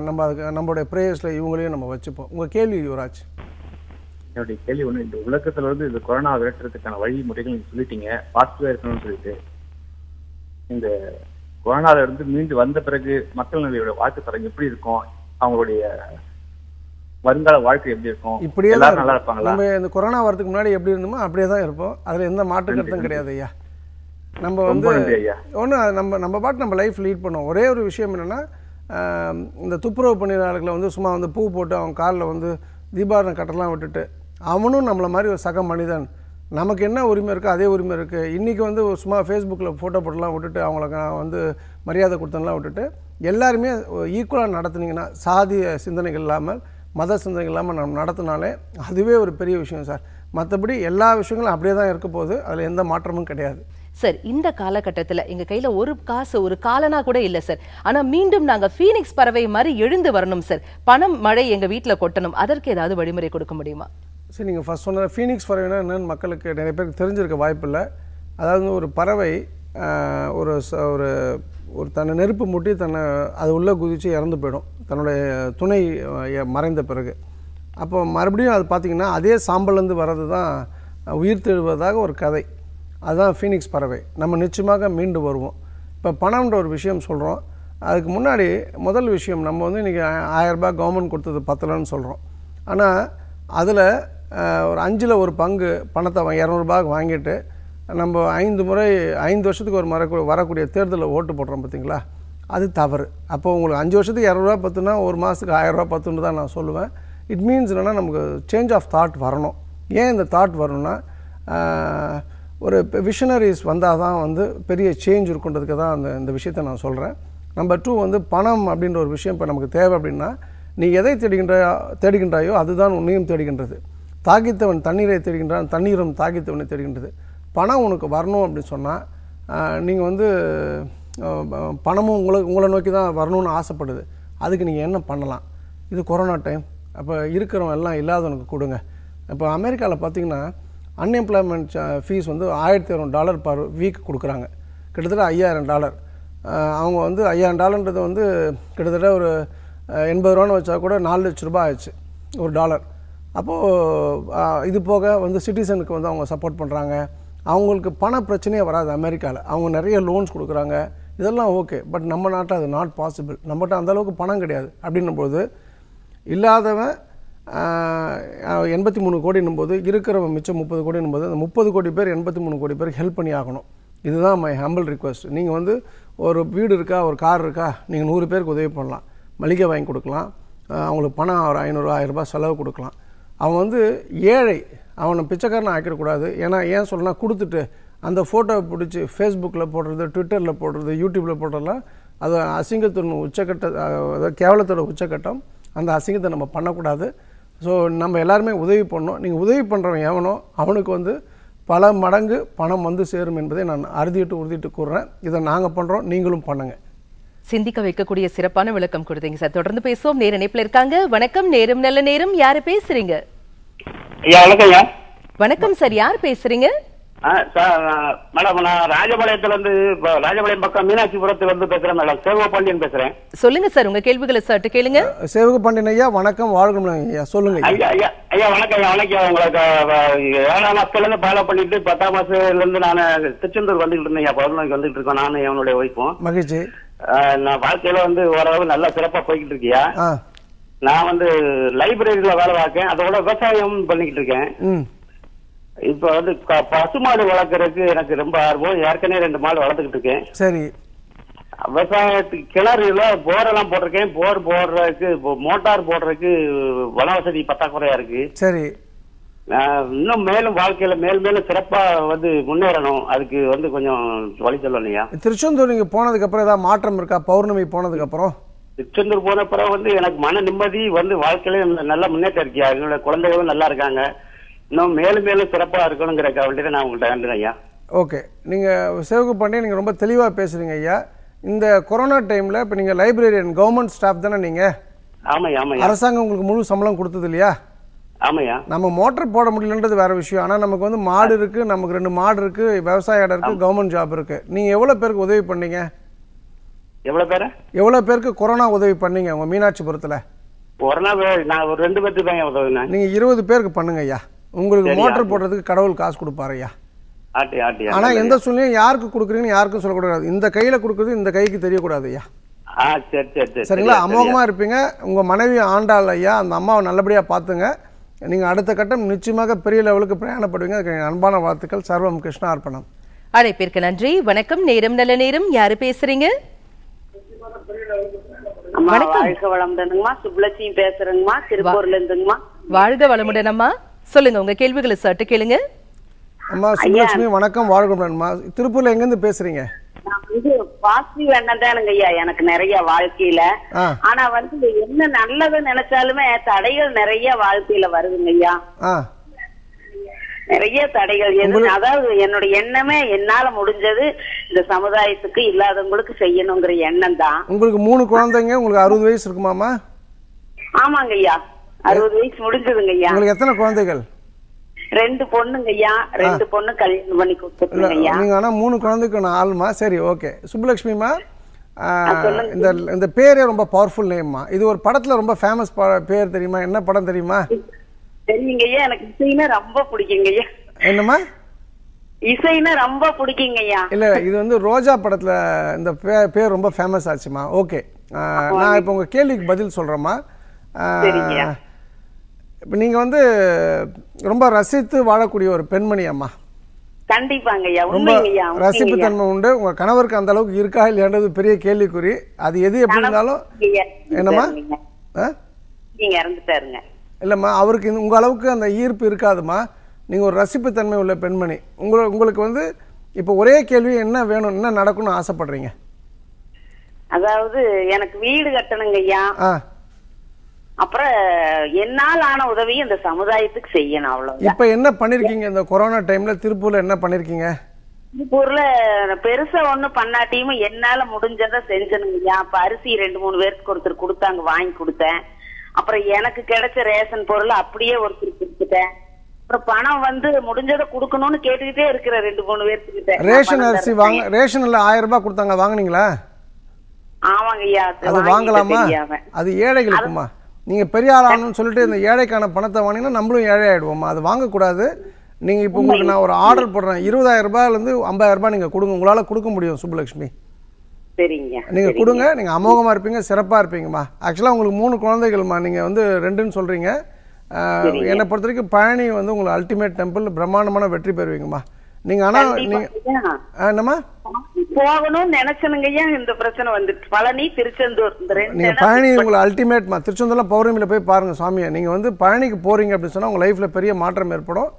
நம்ம அதுக்கு நம்மளுடைய ப்ரேயர்ஸில் இவங்களையும் நம்ம வச்சுப்போம் உங்கள் கேள்வி யுவராஜ் என்னுடைய கேள்வி ஒன்று இந்த உலகத்தில் வந்து இந்த கொரோனா விரட்டுறதுக்கான வழிமுறைகள் நீங்கள் சொல்லிட்டீங்க பாசிட்டிவாக இருக்கணும்னு சொல்லிட்டு இந்த கொரோனாவிலிருந்து மீண்டு வந்த பிறகு மக்கள் நிலையோட வாழ்க்கை தரம் எப்படி இருக்கும் அவங்களுடைய வருங்கால வாழ்க்கை எப்படி இருக்கும் இப்படி எல்லாரும் நல்லா இருப்பாங்களா நம்ம இந்த கொரோனா வரதுக்கு முன்னாடி எப்படி இருந்தோமோ அப்படியே தான் இருப்போம் அதுல எந்த மாற்று கருத்தும் கிடையாது ஐயா நம்ம வந்து ஒன்று நம்ம நம்ம பாட்டு நம்ம லைஃப் லீட் பண்ணோம் ஒரே ஒரு விஷயம் என்னென்னா இந்த துப்புரவு பணியாளர்களை வந்து சும்மா வந்து பூ போட்டு அவன் காலில் வந்து தீபாரண கட்டெல்லாம் விட்டுட்டு அவனும் நம்மளை மாதிரி ஒரு சக மனிதன் நமக்கு என்ன உரிமை இருக்கோ அதே உரிமை இருக்குது இன்றைக்கி வந்து சும்மா ஃபேஸ்புக்கில் ஃபோட்டோ போட்டெலாம் விட்டுட்டு அவங்களுக்கு நான் வந்து மரியாதை கொடுத்தனெலாம் விட்டுட்டு எல்லாருமே ஈக்குவலாக நடத்துனீங்கன்னா சாதி சிந்தனைகள் இல்லாமல் மத சிந்தனைகள் இல்லாமல் நம்ம நடத்தினாலே அதுவே ஒரு பெரிய விஷயம் சார் மற்றபடி எல்லா விஷயங்களும் அப்படியே தான் இருக்க போகுது அதில் எந்த மாற்றமும் கிடையாது சார் இந்த காலகட்டத்தில் எங்கள் கையில் ஒரு காசு ஒரு காலனா கூட இல்லை சார் ஆனால் மீண்டும் நாங்கள் ஃபீனிக்ஸ் பறவை மாதிரி எழுந்து வரணும் சார் பணம் மழை எங்கள் வீட்டில் கொட்டணும் அதற்கு ஏதாவது வழிமுறை கொடுக்க முடியுமா சரி நீங்கள் ஃபஸ்ட் சொன்ன ஃபீனிக்ஸ் பறவைனா என்னென்னு மக்களுக்கு நிறைய பேருக்கு தெரிஞ்சிருக்க வாய்ப்பில்லை அதாவது ஒரு பறவை ஒரு ஒரு ஒரு தன்னை நெருப்பு முட்டி தன்னை அது உள்ளே குதித்து இறந்து போயிடும் தன்னுடைய துணை மறைந்த பிறகு அப்போ மறுபடியும் அது பார்த்திங்கன்னா அதே சாம்பல்லேருந்து வர்றது தான் உயிர் தெழுவதாக ஒரு கதை அதுதான் ஃபீனிக்ஸ் பறவை நம்ம நிச்சயமாக மீண்டு வருவோம் இப்போ பணம்ன்ற ஒரு விஷயம் சொல்கிறோம் அதுக்கு முன்னாடி முதல் விஷயம் நம்ம வந்து இன்றைக்கி ரூபாய் கவர்மெண்ட் கொடுத்தது பத்தலைன்னு சொல்கிறோம் ஆனால் அதில் ஒரு அஞ்சில் ஒரு பங்கு பணத்தை இரநூறுபாவுக்கு வாங்கிட்டு நம்ம ஐந்து முறை ஐந்து வருஷத்துக்கு ஒரு மறக்க வரக்கூடிய தேர்தலில் ஓட்டு போடுறோம் பார்த்திங்களா அது தவறு அப்போ உங்களுக்கு அஞ்சு வருஷத்துக்கு இரநூறுவா பத்துனா ஒரு மாதத்துக்கு ஆயிரரூபா பத்துன்னு தான் நான் சொல்லுவேன் இட் மீன்ஸ் என்னென்னா நமக்கு சேஞ்ச் ஆஃப் தாட் வரணும் ஏன் இந்த தாட் வரணும்னா ஒரு விஷனரிஸ் வந்தால் தான் வந்து பெரிய சேஞ்ச் இருக்குன்றதுக்கு தான் அந்த இந்த விஷயத்த நான் சொல்கிறேன் நம்பர் டூ வந்து பணம் அப்படின்ற ஒரு விஷயம் இப்போ நமக்கு தேவை அப்படின்னா நீ எதை தேடுகின்ற தேடுகின்றாயோ அதுதான் உன்னையும் தேடுகின்றது தாக்கித்தவன் தண்ணீரை தேடுகின்றான் தண்ணீரும் தாக்கித்தவனை தேடுகின்றது பணம் உனக்கு வரணும் அப்படின்னு சொன்னால் நீங்கள் வந்து பணமும் உங்களை உங்களை நோக்கி தான் வரணும்னு ஆசைப்படுது அதுக்கு நீங்கள் என்ன பண்ணலாம் இது கொரோனா டைம் அப்போ இருக்கிறவன் எல்லாம் இல்லாதவனுக்கு கொடுங்க இப்போ அமெரிக்காவில் பார்த்திங்கன்னா அன்எம்ப்ளாய்மெண்ட் ஃபீஸ் வந்து ஆயிரத்தி இரநூறு டாலர் பர் வீக் கொடுக்குறாங்க கிட்டத்தட்ட ஐயாயிரம் டாலர் அவங்க வந்து ஐயாயிரம் டாலர்ன்றது வந்து கிட்டத்தட்ட ஒரு எண்பது ரூபான்னு வச்சா கூட நாலு லட்ச ரூபா ஆயிடுச்சு ஒரு டாலர் அப்போது இது போக வந்து சிட்டிசனுக்கு வந்து அவங்க சப்போர்ட் பண்ணுறாங்க அவங்களுக்கு பண பிரச்சனையே வராது அமெரிக்காவில் அவங்க நிறைய லோன்ஸ் கொடுக்குறாங்க இதெல்லாம் ஓகே பட் நம்ம நாட்டில் அது நாட் பாசிபிள் நம்மகிட்ட அந்தளவுக்கு பணம் கிடையாது அப்படின்னும்போது இல்லாதவன் எண்பத்தி மூணு கோடின்னும் போது இருக்கிறவன் மிச்சம் முப்பது கோடின்னும் போது அந்த முப்பது கோடி பேர் எண்பத்தி மூணு கோடி பேர் ஹெல்ப் பண்ணி ஆகணும் இதுதான் மை ஹம்பிள் ரிக்வஸ்ட் நீங்கள் வந்து ஒரு வீடு இருக்கா ஒரு கார் இருக்கா நீங்கள் நூறு பேருக்கு உதவி பண்ணலாம் மளிகை வாங்கி கொடுக்கலாம் அவங்களுக்கு பணம் ஒரு ஐநூறுரூவா ஆயிரரூபா செலவு கொடுக்கலாம் அவன் வந்து ஏழை அவனை பிச்சைக்காரனை ஆக்கிடக்கூடாது ஏன்னா ஏன் சொல்லலாம் கொடுத்துட்டு அந்த ஃபோட்டோவை பிடிச்சி ஃபேஸ்புக்கில் போடுறது ட்விட்டரில் போடுறது யூடியூப்பில் போடுறதுலாம் அது அசிங்கத்தின் உச்சக்கட்ட அதாவது கேவலத்தோட உச்சக்கட்டம் அந்த அசிங்கத்தை நம்ம பண்ணக்கூடாது ஸோ நம்ம எல்லாருமே உதவி பண்ணோம் நீங்கள் உதவி பண்ணுறவன் எவனோ அவனுக்கு வந்து பல மடங்கு பணம் வந்து சேரும் என்பதை நான் அறுதிட்டு உறுதிட்டு கூறுறேன் இதை நாங்கள் பண்ணுறோம் நீங்களும் பண்ணுங்கள் சிந்திக்க வைக்கக்கூடிய சிறப்பான விளக்கம் கொடுத்தீங்க சார் தொடர்ந்து பேசுவோம் நேர இணைப்புல இருக்காங்க வணக்கம் நேரம் நல்ல நேரம் யாரு பேசுறீங்க வணக்கம் சார் யார் பேசுறீங்க மேடம் நான் ராஜபாளையத்துல இருந்து ராஜபாளையம் பக்கம் மீனாட்சிபுரத்துல இருந்து பேசுறேன் மேடம் சேவகபாண்டியன் பேசுறேன் சொல்லுங்க சார் உங்க கேள்விகளை சார் கேளுங்க சேவகபாண்டியன் ஐயா வணக்கம் வாழ்க்கணும் ஐயா சொல்லுங்க ஐயா ஐயா ஐயா வணக்கம் ஐயா வணக்கம் உங்களுக்கு ஏழாம் மாசத்துல இருந்து ஃபாலோ பண்ணிட்டு பத்தாம் மாசத்துல இருந்து நான் திருச்செந்தூர் வந்துட்டு இருந்தேன் ஐயா பதினொன்று வந்துட்டு இருக்கேன் நானும் என்னுடைய ஒய்ஃபும் மகிழ்ச்சி நான் வாழ்க்கையில வந்து ஓரளவு நல்லா சிறப்பா போய்கிட்டு இருக்கியா நான் வந்து லைப்ரரியில வேலை பார்க்கேன் அதோட விவசாயம் பண்ணிக்கிட்டு இருக்கேன் இப்ப வந்து பசுமாடு வளர்க்கறதுக்கு எனக்கு ரொம்ப ஆர்வம் ஏற்கனவே ரெண்டு மாடு வளர்த்துக்கிட்டு இருக்கேன் சரி விவசாயத்துக்கு கிணறுல போர் எல்லாம் போட்டிருக்கேன் போர் போடுறதுக்கு மோட்டார் போடுறதுக்கு வன வசதி பத்தாக்குறையா இருக்கு சரி இன்னும் மேலும் வாழ்க்கையில மேல் மேலும் சிறப்பா வந்து முன்னேறணும் அதுக்கு வந்து கொஞ்சம் வழி ஐயா திருச்செந்தூர் நீங்க போனதுக்கு அப்புறம் ஏதாவது மாற்றம் இருக்கா பௌர்ணமி போனதுக்கு அப்புறம் திருச்செந்தூர் போன பிறகு வந்து எனக்கு மன நிம்மதி வந்து வாழ்க்கையில நல்லா முன்னேற்றம் இருக்கியா எங்களோட குழந்தைகளும் நல்லா இருக்காங்க இன்னும் மேலும் மேலும் சிறப்பா இருக்கணுங்கிற கவலையில நான் உங்கள்கிட்ட வேண்டுறேன் ஐயா ஓகே நீங்க சேவகு பண்ணி நீங்க ரொம்ப தெளிவா பேசுறீங்க ஐயா இந்த கொரோனா டைம்ல இப்ப நீங்க லைப்ரரியன் கவர்மெண்ட் ஸ்டாஃப் தானே நீங்க ஆமா ஆமா அரசாங்கம் உங்களுக்கு முழு சம்பளம் கொடுத்தது இல்லையா ஆமாயா நம்ம மோட்டர் போட முடியலன்றது வேற விஷயம் ஆனா நமக்கு வந்து மாடு இருக்கு நமக்கு ரெண்டு மாடு இருக்கு விவசாய இடம் இருக்கு கவர்மெண்ட் ஜாப் இருக்கு நீங்க எவ்வளவு பேருக்கு உதவி பண்ணீங்க எவ்வளவு பேர் எவ்வளவு பேருக்கு கொரோனா உதவி பண்ணீங்க உங்க மீனாட்சிபுரத்துல கொரோனா நான் ஒரு ரெண்டு பேருக்கு தாங்க உதவினேன் நீங்க இருபது பேருக்கு பண்ணுங்க ஐயா உங்களுக்கு மோட்டர் போடுறதுக்கு கடவுள் காசு கொடுப்பாரு ஐயா ஆனா எந்த சூழ்நிலையும் யாருக்கு கொடுக்குறீங்கன்னு யாருக்கும் சொல்லக்கூடாது இந்த கையில கொடுக்குறது இந்த கைக்கு தெரியக்கூடாது ஐயா சரிங்களா அமோகமா இருப்பீங்க உங்க மனைவி ஆண்டாள் ஐயா அந்த அம்மாவை நல்லபடியா பாத்துங்க நீங்கள் அடுத்த கட்டம் நிச்சயமாக பெரிய லெவலுக்கு பிரயாணப்படுவீங்க அதுக்கு அன்பான வாழ்த்துக்கள் சர்வம் கிருஷ்ணா அர்ப்பணம் அழைப்பிற்கு நன்றி வணக்கம் நேரம் நல்ல நேரம் யாரு பேசுறீங்க வணக்கம் சொல்லுங்க உங்க கேளுங்க அம்மா வணக்கம் வாழ்க திருப்பூர்ல எங்க இருந்து பேசுறீங்க நான் வந்து பாசிட்டிவ் எண்ணம் தானுங்க எனக்கு நிறைய வாழ்க்கையில ஆனா வந்து என்ன நல்லது நினைச்சாலுமே தடைகள் நிறைய வாழ்க்கையில வருதுங்க ஐயா நிறைய தடைகள் எது அதாவது என்னோட எண்ணமே என்னால முடிஞ்சது இந்த சமுதாயத்துக்கு இல்லாதவங்களுக்கு செய்யணுங்கிற எண்ணம் தான் உங்களுக்கு மூணு குழந்தைங்க உங்களுக்கு அறுபது வயசு இருக்குமாமா ஆமாங்க ஐயா அறுபது வயசு முடிஞ்சதுங்க ஐயா உங்களுக்கு எத்தனை குழந்தைகள் ரெண்டு பொண்ணுங்கய்யா ரெண்டு பொண்ணு கல்யாணம் பண்ணி கொடுத்துருக்கீங்க நீங்க ஆனா மூணு குழந்தைக்கு நான் ஆள்மா சரி ஓகே சுப்புலட்சுமிமா இந்த இந்த பேரே ரொம்ப பவர்ஃபுல் நேம்மா இது ஒரு படத்துல ரொம்ப ஃபேமஸ் பேர் தெரியுமா என்ன படம் தெரியுமா தெரியுங்கய்யா எனக்கு இசைனா ரொம்ப பிடிக்குங்கய்யா என்னம்மா இசைனா ரொம்ப பிடிக்குங்க ஐயா இல்ல இது வந்து ரோஜா படத்துல இந்த பேர் ரொம்ப ஃபேமஸ் ஆச்சுமா ஓகே நான் இப்போ உங்க கேள்விக்கு பதில் சொல்றேம்மா இப்போ நீங்கள் வந்து ரொம்ப ரசித்து வாழக்கூடிய ஒரு பெண்மணி அம்மா ரசிப்பு தன்மை உண்டு உங்க கணவருக்கு அந்த அளவுக்கு இருக்கா இல்லையான்றது பெரிய கேள்விக்குறி அது எது எப்படி இருந்தாலும் என்னம்மா நீங்க இறந்துட்டாருங்க இல்லம்மா அவருக்கு உங்க அளவுக்கு அந்த ஈர்ப்பு இருக்காதுமா நீங்க ஒரு ரசிப்பு தன்மை உள்ள பெண்மணி உங்களை உங்களுக்கு வந்து இப்போ ஒரே கேள்வி என்ன வேணும் என்ன நடக்கணும்னு ஆசைப்படுறீங்க அதாவது எனக்கு வீடு கட்டணுங்க ஐயா அப்புறம் என்னால் ஆன உதவியை இந்த சமுதாயத்துக்கு செய்யணும் அவ்வளவு இப்ப என்ன பண்ணிருக்கீங்க இந்த கொரோனா டைம்ல திருப்பூர்ல என்ன பண்ணிருக்கீங்க திருப்பூர்ல பெருசா ஒண்ணு பண்ணாட்டியும் என்னால முடிஞ்சதை செஞ்சனுங்க அப்ப அரிசி ரெண்டு மூணு பேருக்கு ஒருத்தர் கொடுத்தாங்க வாங்கி கொடுத்தேன் அப்புறம் எனக்கு கிடைச்ச ரேஷன் பொருள் அப்படியே ஒருத்தர் கொடுத்துட்டேன் அப்புறம் பணம் வந்து முடிஞ்சதை கொடுக்கணும்னு கேட்டுக்கிட்டே இருக்கிற ரெண்டு மூணு பேர்த்துக்கிட்ட ரேஷன் அரிசி வாங்க ரேஷன்ல ஆயிரம் ரூபாய் கொடுத்தாங்க வாங்குனீங்களா ஆமாங்க ஐயா அது வாங்கலாமா அது ஏழைகளுக்குமா நீங்கள் பெரிய ஆள் ஆகணும்னு சொல்லிட்டு இந்த ஏழைக்கான பணத்தை வாங்கினா நம்மளும் ஏழை ஆகிடுவோம் அது வாங்கக்கூடாது நீங்கள் இப்போ உங்களுக்கு நான் ஒரு ஆர்டர் போடுறேன் இருபதாயிரம் ரூபாயிலேருந்து ஐம்பதாயிரம் ரூபாய் நீங்கள் கொடுங்க உங்களால் கொடுக்க முடியும் சுப்புலட்சுமி சரிங்க நீங்க கொடுங்க நீங்க அமோகமா இருப்பீங்க சிறப்பா இருப்பீங்கம்மா ஆக்சுவலா உங்களுக்கு மூணு குழந்தைகள்மா நீங்க வந்து ரெண்டுன்னு சொல்றீங்க என்னை பொறுத்த வரைக்கும் பழனி வந்து உங்களுக்கு அல்டிமேட் டெம்பிள் பிரம்மாண்டமான வெற்றி பெறுவீங்கம்மா நீங்க ஆனா நீங்க என்னம்மா போகணும்னு நினைச்சனுங்கய்யா இந்த பிரச்சனை வந்துட்டு பழனி திருச்செந்தூர் இந்த பழனி உங்களை அல்டிமேட்மா திருச்செந்தூர்லாம் பௌர்ணமியில் போய் பாருங்க சாமியா நீங்க வந்து பழனிக்கு போறீங்க அப்படின்னு சொன்னா உங்க லைஃப்ல பெரிய மாற்றம் ஏற்படும்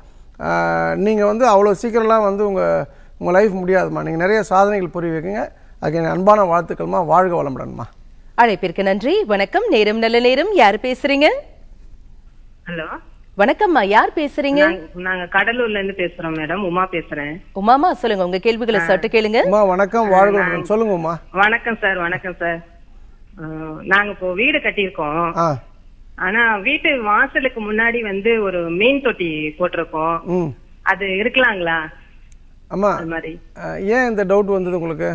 நீங்க வந்து அவ்வளவு சீக்கிரம்லாம் வந்து உங்க உங்க லைஃப் முடியாதுமா நீங்க நிறைய சாதனைகள் புரிய வைக்கங்க அதுக்கு அன்பான வாழ்த்துக்கள்மா வாழ்க வளமுடன்மா அழைப்பிற்கு நன்றி வணக்கம் நேரம் நல்ல நேரம் யார் பேசுறீங்க ஹலோ வணக்கம்மா யார் பேசுறீங்க நாங்க கடலூர்ல இருந்து பேசுறோம் மேடம் உமா பேசுறேன் உமாமா சொல்லுங்க உங்க கேள்விகளை சட்டு கேளுங்க உமா வணக்கம் வாழ்க சொல்லுங்க உமா வணக்கம் சார் வணக்கம் சார் நாங்க இப்போ வீடு கட்டியிருக்கோம் ஆனா வீட்டு வாசலுக்கு முன்னாடி வந்து ஒரு மீன் தொட்டி போட்டிருக்கோம் அது இருக்கலாங்களா ஆமா ஏன் இந்த டவுட் வந்தது உங்களுக்கு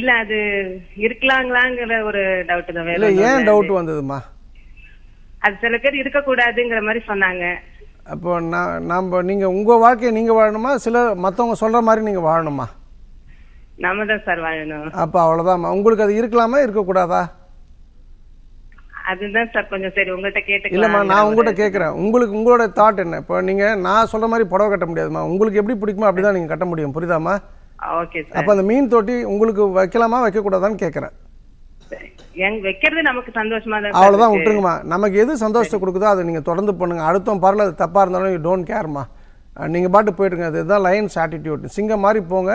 இல்ல அது இருக்கலாங்களாங்கிற ஒரு டவுட் தான் ஏன் டவுட் வந்ததுமா அது சில பேர் இருக்கக்கூடாதுங்கிற மாதிரி சொன்னாங்க அப்போ நான் நம்ம நீங்க உங்க வாழ்க்கையை நீங்க வாழணுமா சில மத்தவங்க சொல்ற மாதிரி நீங்க வாழணுமா நம்ம தான் சார் வாழணும் அப்போ அவ்வளோதாம்மா உங்களுக்கு அது இருக்கலாமா இருக்கக்கூடாதா அதுதான் சார் கொஞ்சம் சரி உங்கள்கிட்ட கேட்டு இல்லைம்மா நான் உங்கள்கிட்ட கேட்குறேன் உங்களுக்கு உங்களோட தாட் என்ன இப்போ நீங்கள் நான் சொல்கிற மாதிரி புடவை கட்ட முடியாதுமா உங்களுக்கு எப்படி பிடிக்குமோ அப்படி தான் நீங்கள் கட்ட முடியும் புரியுதாம்மா ஓகே அப்போ அந்த மீன் தொட்டி உங்களுக்கு வைக்கலாமா வைக்கக்கூடாதான்னு கேட்குறேன் வைக்கிறது நமக்கு சந்தோஷமா தான் அவ்வளோதான் விட்டுருங்கம்மா நமக்கு எது சந்தோஷத்தை கொடுக்குதோ அதை நீங்க தொடர்ந்து பண்ணுங்க அடுத்தவன் பாருல அது தப்பாக இருந்தாலும் யூ டோன்ட் கேர்மா நீங்க பாட்டு போயிட்டுருங்க அதுதான் லைன்ஸ் ஆட்டிடியூட் சிங்க மாதிரி போங்க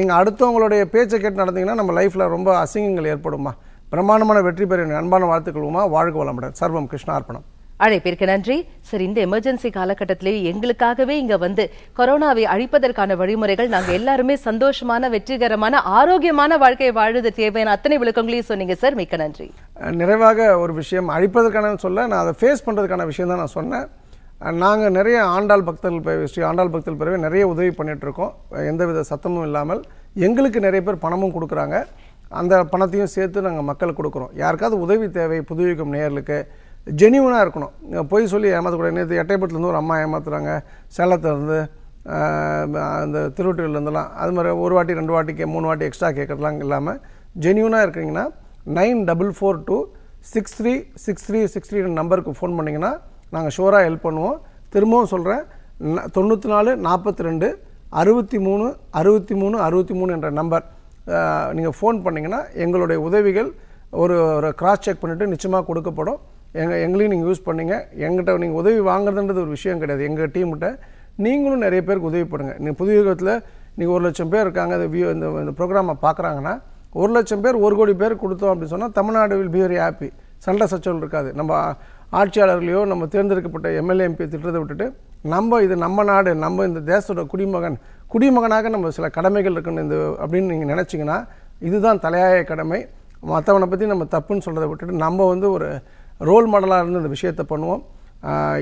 நீங்க அடுத்தவங்களுடைய பேச்சை கேட்டு நடந்தீங்கன்னா நம்ம லைஃப்ல ரொம்ப அசிங்கங்கள் ஏற்படும்மா பிரமாண்டமான வெற்றி பெற அன்பான வாழ்த்துக்களுமா வாழ்க வளமுடன் சர்வம் கிருஷ்ணார்ப்பணம் அழைப்பிற்கு நன்றி சார் இந்த எமர்ஜென்சி காலகட்டத்திலேயே எங்களுக்காகவே இங்க வந்து கொரோனாவை அழிப்பதற்கான வழிமுறைகள் நாங்க எல்லாருமே சந்தோஷமான வெற்றிகரமான ஆரோக்கியமான வாழ்க்கையை வாழ்வது தேவையான அத்தனை விளக்கங்களையும் சொன்னீங்க சார் மிக்க நன்றி நிறைவாக ஒரு விஷயம் அழிப்பதற்கான சொல்ல நான் அதை ஃபேஸ் பண்றதுக்கான விஷயம் தான் நான் சொன்னேன் நாங்கள் நிறைய ஆண்டாள் பக்தர்கள் ஸ்ரீ ஆண்டாள் பக்தர்கள் பிறகு நிறைய உதவி பண்ணிகிட்ருக்கோம் எந்தவித சத்தமும் இல்லாமல் எங்களுக்கு நிறைய பேர் பணமும் கொடுக்குறாங்க அந்த பணத்தையும் சேர்த்து நாங்கள் மக்கள் கொடுக்குறோம் யாருக்காவது உதவி தேவை புதுவிக்கும் நேர்களுக்கு ஜெனியூனாக இருக்கணும் பொய் சொல்லி ஏமாற்றக்கூடாது நேற்று எட்டைப்பட்டிலேருந்து ஒரு அம்மா ஏமாத்துறாங்க சேலத்துலேருந்து அந்த திருவொற்றியூர்லேருந்துலாம் அது மாதிரி ஒரு வாட்டி ரெண்டு வாட்டி கே மூணு வாட்டி எக்ஸ்ட்ரா கேட்குறதுலாம் இல்லாமல் ஜெனியூனாக இருக்கிறீங்கன்னா nine double four two six three six three six three நம்பருக்கு ஃபோன் பண்ணிங்கன்னா நாங்கள் ஷோராக ஹெல்ப் பண்ணுவோம் திரும்பவும் சொல்கிறேன் தொண்ணூற்றி நாலு நாற்பத்தி ரெண்டு அறுபத்தி மூணு அறுபத்தி மூணு அறுபத்தி மூணு என்ற நம்பர் நீங்கள் ஃபோன் பண்ணிங்கன்னா எங்களுடைய உதவிகள் ஒரு ஒரு கிராஸ் செக் பண்ணிவிட்டு நிச்சயமாக கொடுக்கப்படும் எங்கள் எங்களையும் நீங்கள் யூஸ் பண்ணுங்கள் எங்கிட்ட நீங்கள் உதவி வாங்குறதுன்றது ஒரு விஷயம் கிடையாது எங்கள் டீம்கிட்ட நீங்களும் நிறைய பேருக்கு உதவி பண்ணுங்க நீங்கள் புதிய யுகத்தில் நீங்கள் ஒரு லட்சம் பேர் இருக்காங்க இந்த வியூ இந்த இந்த ப்ரோக்ராமை பார்க்குறாங்கன்னா ஒரு லட்சம் பேர் ஒரு கோடி பேர் கொடுத்தோம் அப்படின்னு சொன்னால் Tamil Nadu will be very happy சண்டை சச்சரவு இருக்காது நம்ம ஆட்சியாளர்களையோ நம்ம தேர்ந்தெடுக்கப்பட்ட எம்எல்ஏ எம்பி திட்டத்தை விட்டுட்டு நம்ம இது நம்ம நாடு நம்ம இந்த தேசத்தோட குடிமகன் குடிமகனாக நம்ம சில கடமைகள் இருக்குன்னு இந்த அப்படின்னு நீங்கள் நினச்சிங்கன்னா இதுதான் தலையாய கடமை மற்றவனை பற்றி நம்ம தப்புன்னு சொல்கிறத விட்டுட்டு நம்ம வந்து ஒரு ரோல் மாடலாக இருந்து இந்த விஷயத்தை பண்ணுவோம்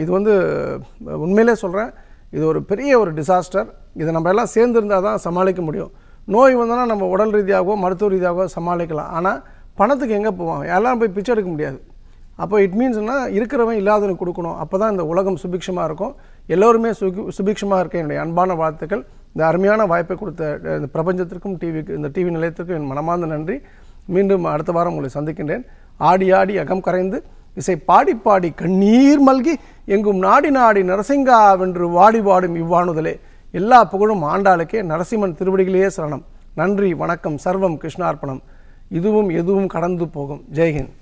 இது வந்து உண்மையிலே சொல்கிறேன் இது ஒரு பெரிய ஒரு டிசாஸ்டர் இதை நம்ம எல்லாம் சேர்ந்துருந்தால் தான் சமாளிக்க முடியும் நோய் வந்தோன்னா நம்ம உடல் ரீதியாகவோ மருத்துவ ரீதியாகவோ சமாளிக்கலாம் ஆனால் பணத்துக்கு எங்கே போவாங்க எல்லாம் போய் பிச்சை எடுக்க முடியாது அப்போ இட் மீன்ஸ்னா இருக்கிறவன் இல்லாதவனுக்கு கொடுக்கணும் அப்போ தான் இந்த உலகம் சுபிக்ஷமாக இருக்கும் எல்லோருமே சுகி சுபிக்ஷமாக இருக்க என்னுடைய அன்பான வாழ்த்துக்கள் இந்த அருமையான வாய்ப்பை கொடுத்த இந்த பிரபஞ்சத்திற்கும் டிவிக்கு இந்த டிவி நிலையத்திற்கும் என் மனமார்ந்த நன்றி மீண்டும் அடுத்த வாரம் உங்களை சந்திக்கின்றேன் ஆடி ஆடி அகம் கரைந்து இசை பாடி பாடி கண்ணீர் மல்கி எங்கும் நாடி நாடி நரசிங்கா வென்று வாடி பாடும் இவ்வாணுதலே எல்லா புகழும் ஆண்டாளுக்கே நரசிம்மன் திருவடிகளே சரணம் நன்றி வணக்கம் சர்வம் கிருஷ்ணார்ப்பணம் இதுவும் எதுவும் கடந்து போகும் ஜெய்ஹிந்த்